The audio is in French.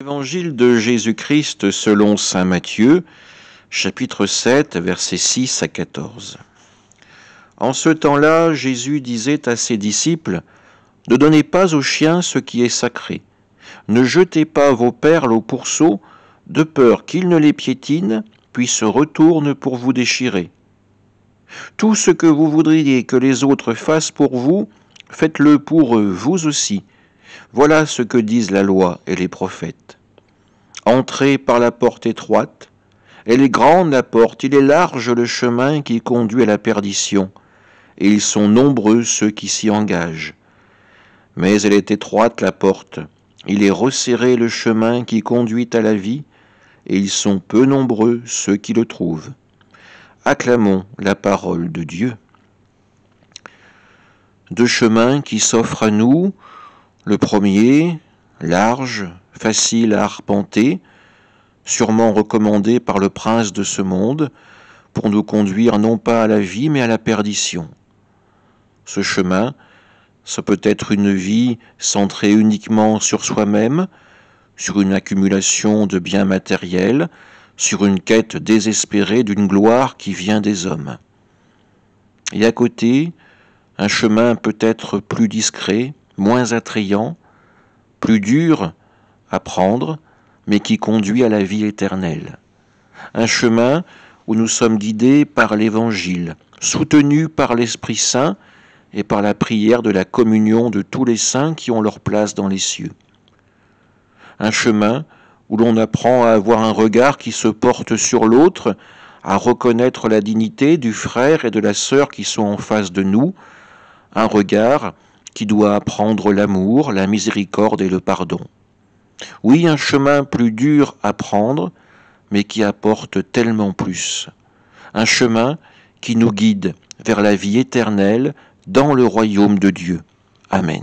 Évangile de Jésus-Christ selon Saint Matthieu, chapitre 7, versets 6 à 14. En ce temps-là, Jésus disait à ses disciples, Ne donnez pas aux chiens ce qui est sacré, ne jetez pas vos perles aux pourceaux, de peur qu'ils ne les piétinent, puis se retournent pour vous déchirer. Tout ce que vous voudriez que les autres fassent pour vous, faites-le pour eux, vous aussi voilà ce que disent la loi et les prophètes. Entrez par la porte étroite, elle est grande la porte, il est large le chemin qui conduit à la perdition, et ils sont nombreux ceux qui s'y engagent. Mais elle est étroite la porte, il est resserré le chemin qui conduit à la vie, et ils sont peu nombreux ceux qui le trouvent. Acclamons la parole de Dieu. Deux chemins qui s'offrent à nous, le premier, large, facile à arpenter, sûrement recommandé par le prince de ce monde, pour nous conduire non pas à la vie mais à la perdition. Ce chemin, ça peut être une vie centrée uniquement sur soi-même, sur une accumulation de biens matériels, sur une quête désespérée d'une gloire qui vient des hommes. Et à côté, un chemin peut-être plus discret, moins attrayant, plus dur à prendre, mais qui conduit à la vie éternelle. Un chemin où nous sommes guidés par l'Évangile, soutenus par l'Esprit Saint et par la prière de la communion de tous les saints qui ont leur place dans les cieux. Un chemin où l'on apprend à avoir un regard qui se porte sur l'autre, à reconnaître la dignité du frère et de la sœur qui sont en face de nous, un regard qui doit apprendre l'amour, la miséricorde et le pardon. Oui, un chemin plus dur à prendre, mais qui apporte tellement plus. Un chemin qui nous guide vers la vie éternelle dans le royaume de Dieu. Amen.